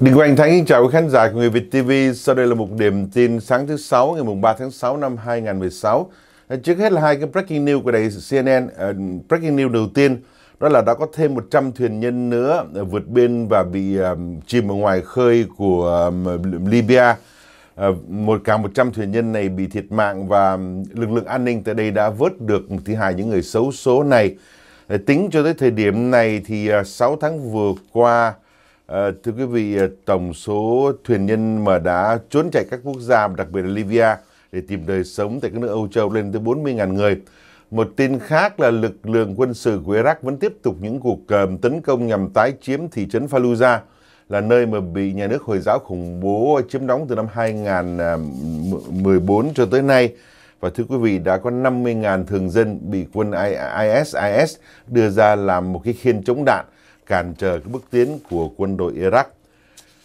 Đinh Quang Thắng kính chào quý khán giả của Người Việt TV. Sau đây là một điểm tin sáng thứ Sáu ngày 3 tháng 6 năm 2016. Trước hết là hai cái breaking news của đài CNN. Uh, ờ, breaking news đầu tiên đó là đã có thêm 100 thuyền nhân nữa vượt biên và bị um, chìm ở ngoài khơi của um, Libya. Uh, một cả 100 thuyền nhân này bị thiệt mạng và lực lượng an ninh tại đây đã vớt được một thứ hai những người xấu số này. Tính cho tới thời điểm này thì uh, 6 tháng vừa qua Ờ, thưa quý vị, ờ, tổng số thuyền nhân mà đã trốn chạy các quốc gia, đặc biệt là Libya, để tìm đời sống tại các nước Âu Châu lên tới 40.000 người. Một tin khác là lực lượng quân sự của Iraq vẫn tiếp tục những cuộc ờ, tấn công nhằm tái chiếm thị trấn Fallujah, là nơi mà bị nhà nước Hồi giáo khủng bố chiếm đóng từ năm 2014 cho tới nay. Và thưa quý vị, đã có 50.000 thường dân bị quân ISIS đưa ra làm một cái khiên chống đạn cản trở cái bước tiến của quân đội Iraq.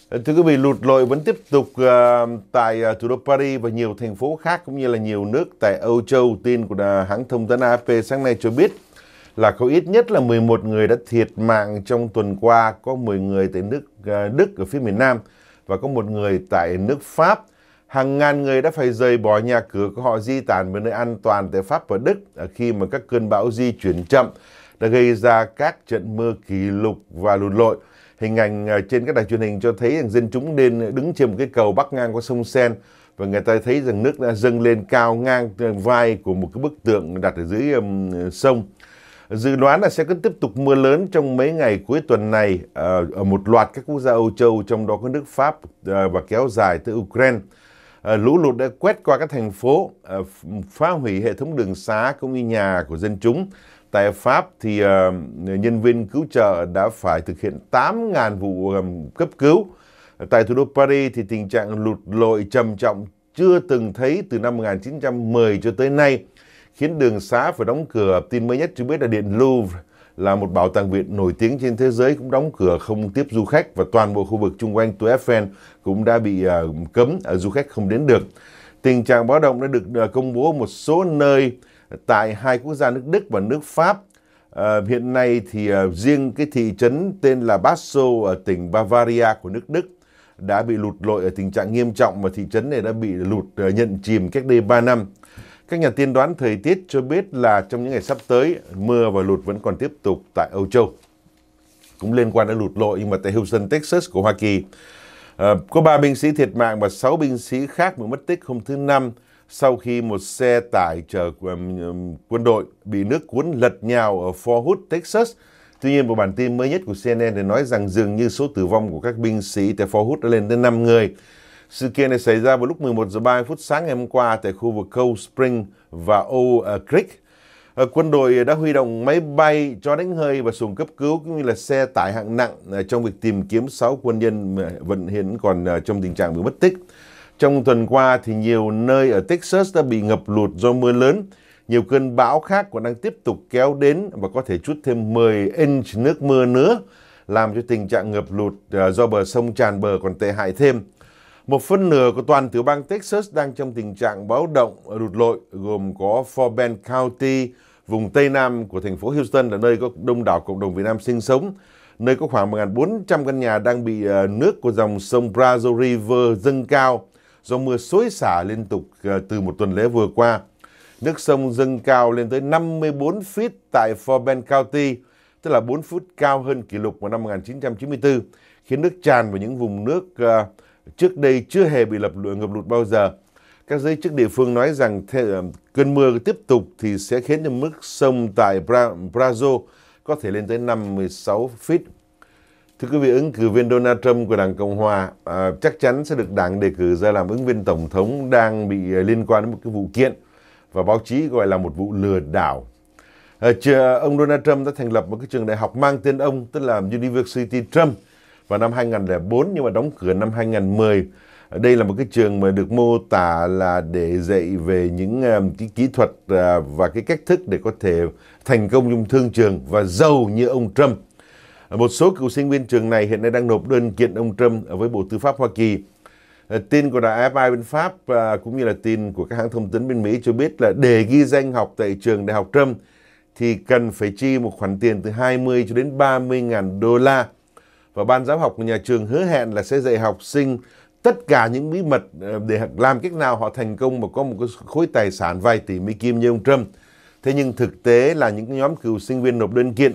Ờ, thưa quý vị, lụt lội vẫn tiếp tục uh, tại uh, thủ đô Paris và nhiều thành phố khác cũng như là nhiều nước tại Âu Châu. Tin của uh, hãng thông tấn AFP sáng nay cho biết là có ít nhất là 11 người đã thiệt mạng trong tuần qua, có 10 người tại nước uh, Đức ở phía miền Nam và có một người tại nước Pháp. Hàng ngàn người đã phải rời bỏ nhà cửa của họ di tản về nơi an toàn tại Pháp và Đức khi mà các cơn bão di chuyển chậm đã gây ra các trận mưa kỷ lục và lụt lội. Hình ảnh à, trên các đài truyền hình cho thấy rằng dân chúng nên đứng trên một cái cầu bắc ngang qua sông Sen và người ta thấy rằng nước đã dâng lên cao ngang à, vai của một cái bức tượng đặt ở dưới um, sông. Dự đoán là sẽ cứ tiếp tục mưa lớn trong mấy ngày cuối tuần này à, ở một loạt các quốc gia Âu Châu, trong đó có nước Pháp và kéo dài tới Ukraine. Lũ lụt đã quét qua các thành phố, phá hủy hệ thống đường xá cũng như nhà của dân chúng Tại Pháp thì uh, nhân viên cứu trợ đã phải thực hiện 8.000 vụ um, cấp cứu. Tại thủ đô Paris thì tình trạng lụt lội trầm trọng chưa từng thấy từ năm 1910 cho tới nay, khiến đường xá phải đóng cửa. Tin mới nhất cho biết là Điện Louvre là một bảo tàng viện nổi tiếng trên thế giới cũng đóng cửa không tiếp du khách và toàn bộ khu vực chung quanh Tour Eiffel cũng đã bị uh, cấm, uh, du khách không đến được. Tình trạng báo động đã được uh, công bố một số nơi tại hai quốc gia nước Đức và nước Pháp. À, hiện nay thì à, riêng cái thị trấn tên là Basel ở tỉnh Bavaria của nước Đức đã bị lụt lội ở tình trạng nghiêm trọng và thị trấn này đã bị lụt à, nhận chìm cách đây 3 năm. Các nhà tiên đoán thời tiết cho biết là trong những ngày sắp tới, mưa và lụt vẫn còn tiếp tục tại Âu Châu. Cũng liên quan đến lụt lội nhưng mà tại Houston, Texas của Hoa Kỳ, Ờ, có 3 binh sĩ thiệt mạng và 6 binh sĩ khác bị mất tích hôm thứ Năm sau khi một xe tải chở quân đội bị nước cuốn lật nhào ở Fort Hood, Texas. Tuy nhiên, một bản tin mới nhất của CNN thì nói rằng dường như số tử vong của các binh sĩ tại Fort Hood đã lên đến 5 người. Sự kiện này xảy ra vào lúc 11 giờ 30 phút sáng ngày hôm qua tại khu vực Cold Spring và Oak ờ, Creek Ờ, quân đội đã huy động máy bay, cho đánh hơi và xuồng cấp cứu cũng như là xe tải hạng nặng ờ, trong việc tìm kiếm 6 quân nhân ờ, vẫn hiện còn trong tình trạng bị mất tích. Trong tuần qua thì nhiều nơi ở Texas đã bị ngập lụt do mưa lớn. Nhiều cơn bão khác còn đang tiếp tục kéo đến và có thể chút thêm 10 inch nước mưa nữa làm cho tình trạng ngập lụt do bờ sông tràn bờ còn tệ hại thêm. Một phân nửa của toàn tiểu bang Texas đang trong tình trạng báo động lụt lội, gồm có Fort Bend County, vùng Tây Nam của thành phố Houston là nơi có đông đảo cộng đồng Việt Nam sinh sống, nơi có khoảng 1.400 căn nhà đang bị ờ, nước của dòng sông Brazos River dâng cao do mưa xối xả liên tục ờ, từ một tuần lễ vừa qua. Nước sông dâng cao lên tới 54 feet tại Fort Bend County, tức là 4 feet cao hơn kỷ lục vào năm 1994, khiến nước tràn vào những vùng nước ờ, trước đây chưa hề bị lập ngập lụt bao giờ. Các giới chức địa phương nói rằng ờ, cơn mưa tiếp tục thì sẽ khiến cho mức sông tại Bra Brazil có thể lên tới 56 feet. Thưa quý vị, ứng cử viên Donald Trump của Đảng Cộng Hòa à, chắc chắn sẽ được Đảng đề cử ra làm ứng viên Tổng thống đang bị ờ, liên quan đến một cái vụ kiện và báo chí gọi là một vụ lừa đảo. À, ông Donald Trump đã thành lập một cái trường đại học mang tên ông, tức là University Trump vào năm 2004 nhưng mà đóng cửa năm 2010 đây là một cái trường mà được mô tả là để dạy về những um, cái kỹ thuật à, và cái cách thức để có thể thành công trong thương trường và giàu như ông Trump. Một số cựu sinh viên trường này hiện nay đang nộp đơn kiện ông Trump với Bộ Tư pháp Hoa Kỳ. À, tin của đài AFI bên Pháp à, cũng như là tin của các hãng thông tấn bên Mỹ cho biết là để ghi danh học tại trường đại học Trump thì cần phải chi một khoản tiền từ 20 cho đến 30 ngàn đô la. Và ban giáo học của nhà trường hứa hẹn là sẽ dạy học sinh tất cả những bí mật ờ, để làm cách nào họ thành công mà có một cái khối tài sản vài tỷ Mỹ Kim như ông Trump. Thế nhưng thực tế là những nhóm cựu sinh viên nộp đơn kiện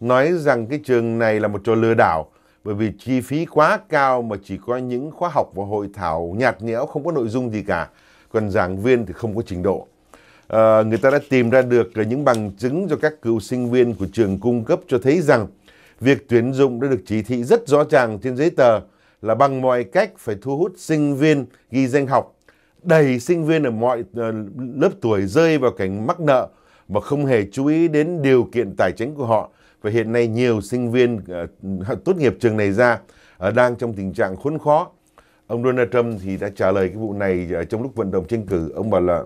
nói rằng cái trường này là một trò lừa đảo bởi vì chi phí quá cao mà chỉ có những khóa học và hội thảo nhạt nhẽo không có nội dung gì cả. Còn giảng viên thì không có trình độ. À, người ta đã tìm ra được những bằng chứng do các cựu sinh viên của trường cung cấp cho thấy rằng việc tuyển dụng đã được chỉ thị rất rõ ràng trên giấy tờ là bằng mọi cách phải thu hút sinh viên ghi danh học, đầy sinh viên ở mọi ờ, lớp tuổi rơi vào cảnh mắc nợ mà không hề chú ý đến điều kiện tài chính của họ. Và hiện nay nhiều sinh viên ờ, tốt nghiệp trường này ra ờ, đang trong tình trạng khốn khó. Ông Donald Trump thì đã trả lời cái vụ này trong lúc vận động tranh cử. Ông bảo là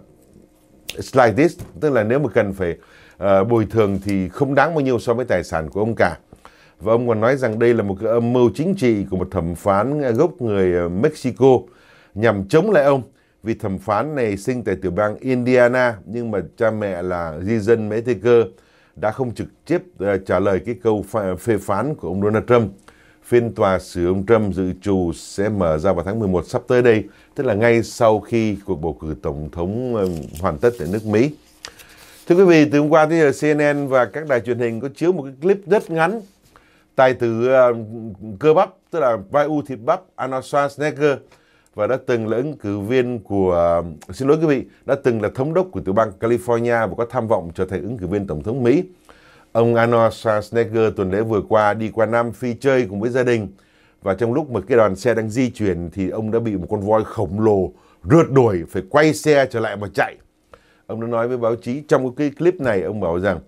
slide this, tức là nếu mà cần phải uh, bồi thường thì không đáng bao nhiêu so với tài sản của ông cả. Và ông còn nói rằng đây là một cái âm mưu chính trị của một thẩm phán gốc người ờ, Mexico nhằm chống lại ông vì thẩm phán này sinh tại tiểu bang Indiana nhưng mà cha mẹ là di dân Mexico đã không trực tiếp ờ, trả lời cái câu phê phán của ông Donald Trump. Phiên tòa xử ông Trump dự trù sẽ mở ra vào tháng 11 sắp tới đây, tức là ngay sau khi cuộc bầu cử tổng thống ờ, hoàn tất tại nước Mỹ. Thưa quý vị, từ hôm qua thì CNN và các đài truyền hình có chiếu một cái clip rất ngắn tài tử ờ, cơ bắp tức là vai u thịt bắp Arnold Schwarzenegger và đã từng là ứng cử viên của ờ, xin lỗi quý vị đã từng là thống đốc của tiểu bang California và có tham vọng trở thành ứng cử viên tổng thống Mỹ. Ông Arnold Schwarzenegger tuần lễ vừa qua đi qua Nam Phi chơi cùng với gia đình và trong lúc mà cái đoàn xe đang di chuyển thì ông đã bị một con voi khổng lồ rượt đuổi phải quay xe trở lại mà chạy. Ông đã nói với báo chí trong cái clip này ông bảo rằng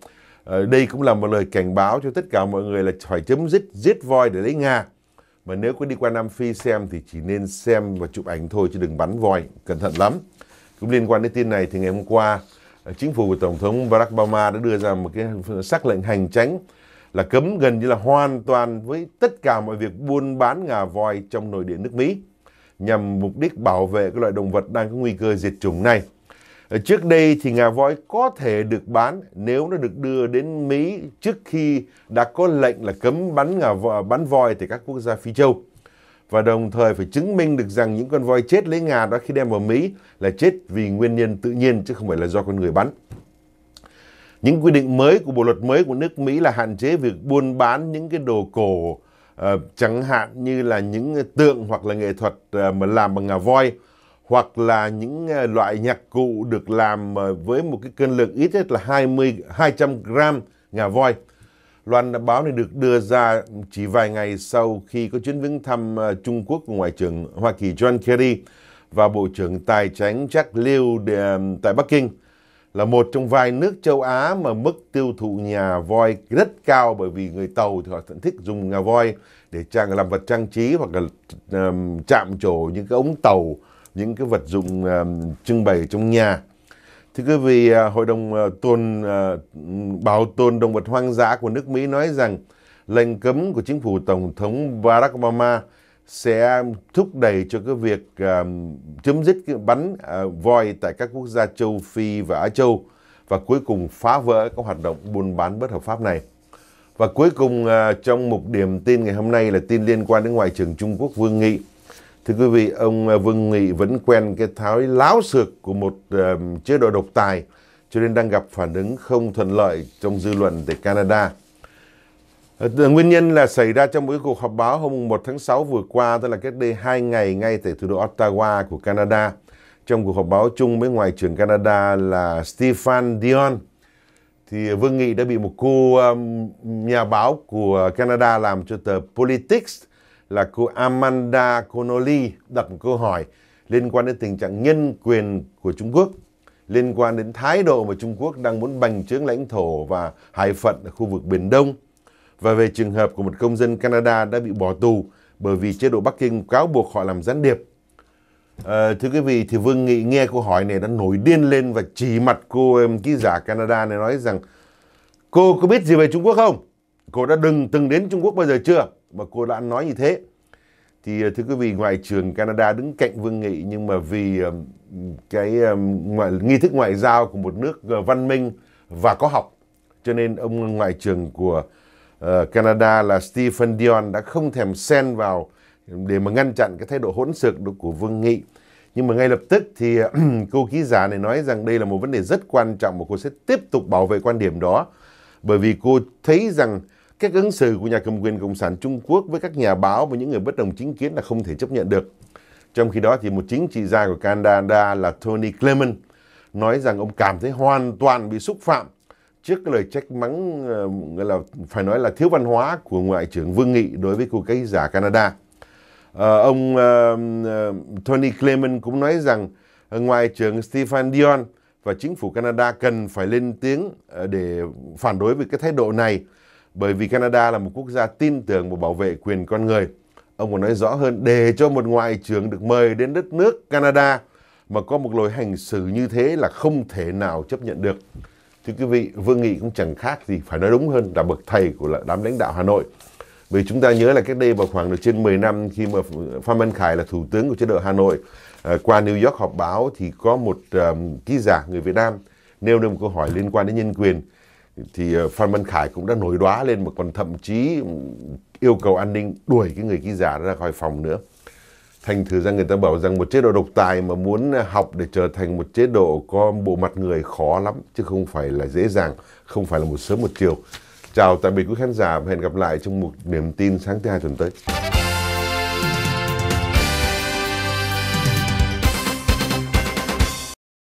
Ờ, đây cũng là một lời cảnh báo cho tất cả mọi người là phải chấm dứt giết voi để lấy Nga. Mà nếu có đi qua Nam Phi xem thì chỉ nên xem và chụp ảnh thôi chứ đừng bắn voi, cẩn thận lắm. Cũng liên quan đến tin này thì ngày hôm qua, ờ, chính phủ của Tổng thống Barack Obama đã đưa ra một cái sắc lệnh hành tránh là cấm gần như là hoàn toàn với tất cả mọi việc buôn bán ngà voi trong nội địa nước Mỹ nhằm mục đích bảo vệ cái loại động vật đang có nguy cơ diệt chủng này. Ờ, trước đây thì ngà voi có thể được bán nếu nó được đưa đến Mỹ trước khi đã có lệnh là cấm bắn ngà voi, bắn voi tại các quốc gia Phi châu. Và đồng thời phải chứng minh được rằng những con voi chết lấy ngà đó khi đem vào Mỹ là chết vì nguyên nhân tự nhiên chứ không phải là do con người bắn. Những quy định mới của bộ luật mới của nước Mỹ là hạn chế việc buôn bán những cái đồ cổ uh, chẳng hạn như là những tượng hoặc là nghệ thuật uh, mà làm bằng ngà voi hoặc là những ờ, loại nhạc cụ được làm ờ, với một cái cân lượng ít nhất là 20 200 gram ngà voi. Loan báo này được đưa ra chỉ vài ngày sau khi có chuyến viếng thăm ờ, Trung Quốc của Ngoại trưởng Hoa Kỳ John Kerry và Bộ trưởng Tài chính Jack Liu tại Bắc Kinh là một trong vài nước châu Á mà mức tiêu thụ nhà voi rất cao bởi vì người Tàu thì họ thích dùng ngà voi để trang làm vật trang trí hoặc là chạm trổ những cái ống tàu những cái vật dụng ờ, trưng bày trong nhà. Thưa quý vị, ờ, Hội đồng ờ, tôn bảo tồn động vật hoang dã của nước Mỹ nói rằng lệnh cấm của chính phủ Tổng thống Barack Obama sẽ thúc đẩy cho cái việc chấm dứt cái bắn voi tại các quốc gia châu Phi và Á Châu và cuối cùng phá vỡ các hoạt động buôn bán bất hợp pháp này. Và cuối cùng trong một điểm tin ngày hôm nay là tin liên quan đến Ngoại trưởng Trung Quốc Vương Nghị Thưa quý vị, ông à, Vương Nghị vẫn quen cái thái láo xược của một uh, chế độ độc tài, cho nên đang gặp phản ứng không thuận lợi trong dư luận tại Canada. À, nguyên nhân là xảy ra trong một cuộc họp báo hôm 1 tháng 6 vừa qua, tức là cách đây 2 ngày ngay tại thủ đô Ottawa của Canada. Trong cuộc họp báo chung với Ngoại trưởng Canada là Stephen Dion, thì Vương Nghị đã bị một cô um, nhà báo của Canada làm cho tờ Politics là cô Amanda Connolly đặt một câu hỏi liên quan đến tình trạng nhân quyền của Trung Quốc, liên quan đến thái độ mà Trung Quốc đang muốn bành trướng lãnh thổ và hải phận ở khu vực Biển Đông, và về trường hợp của một công dân Canada đã bị bỏ tù bởi vì chế độ Bắc Kinh cáo buộc họ làm gián điệp. À, thưa quý vị, thì Vương Nghị nghe câu hỏi này đã nổi điên lên và chỉ mặt cô em, ký giả Canada này nói rằng Cô có biết gì về Trung Quốc không? Cô đã đừng từng đến Trung Quốc bao giờ chưa? và cô đã nói như thế thì ờ, thưa quý vị ngoại trưởng Canada đứng cạnh vương nghị nhưng mà vì ờ, cái ờ, ngoại, nghi thức ngoại giao của một nước văn minh và có học cho nên ông ngoại trưởng của Canada là Stephen Dion đã không thèm xen vào để mà ngăn chặn cái thái độ hỗn xược của vương nghị nhưng mà ngay lập tức thì cô ký giả này nói rằng đây là một vấn đề rất quan trọng và cô sẽ tiếp tục bảo vệ quan điểm đó bởi vì cô thấy rằng Cách ứng xử của nhà cầm quyền Cộng sản Trung Quốc với các nhà báo và những người bất đồng chính kiến là không thể chấp nhận được. Trong khi đó thì một chính trị gia của Canada là Tony Clement nói rằng ông cảm thấy hoàn toàn bị xúc phạm trước cái lời trách mắng ờ, gọi là phải nói là thiếu văn hóa của ngoại trưởng Vương Nghị đối với cô gái giả Canada. À, ông uh, Tony Clement cũng nói rằng ngoại trưởng Stephen Dion và chính phủ Canada cần phải lên tiếng để phản đối về cái thái độ này bởi vì Canada là một quốc gia tin tưởng và bảo vệ quyền con người. Ông còn nói rõ hơn, để cho một ngoại trưởng được mời đến đất nước Canada mà có một lối hành xử như thế là không thể nào chấp nhận được. Thưa quý vị, Vương Nghị cũng chẳng khác gì, phải nói đúng hơn là bậc thầy của đám lãnh đạo Hà Nội. Vì chúng ta nhớ là cách đây vào khoảng được trên 10 năm khi mà Phan Văn Khải là thủ tướng của chế độ Hà Nội à, qua New York họp báo thì có một um, ký giả người Việt Nam nêu lên một câu hỏi liên quan đến nhân quyền thì ờ, Phan Văn Khải cũng đã nổi đoá lên mà còn thậm chí yêu cầu an ninh đuổi cái người ký giả ra khỏi phòng nữa. Thành thử ra người ta bảo rằng một chế độ độc tài mà muốn ờ, học để trở thành một chế độ có bộ mặt người khó lắm chứ không phải là dễ dàng, không phải là một sớm một chiều. Chào tạm biệt quý khán giả và hẹn gặp lại trong một niềm tin sáng thứ hai tuần tới.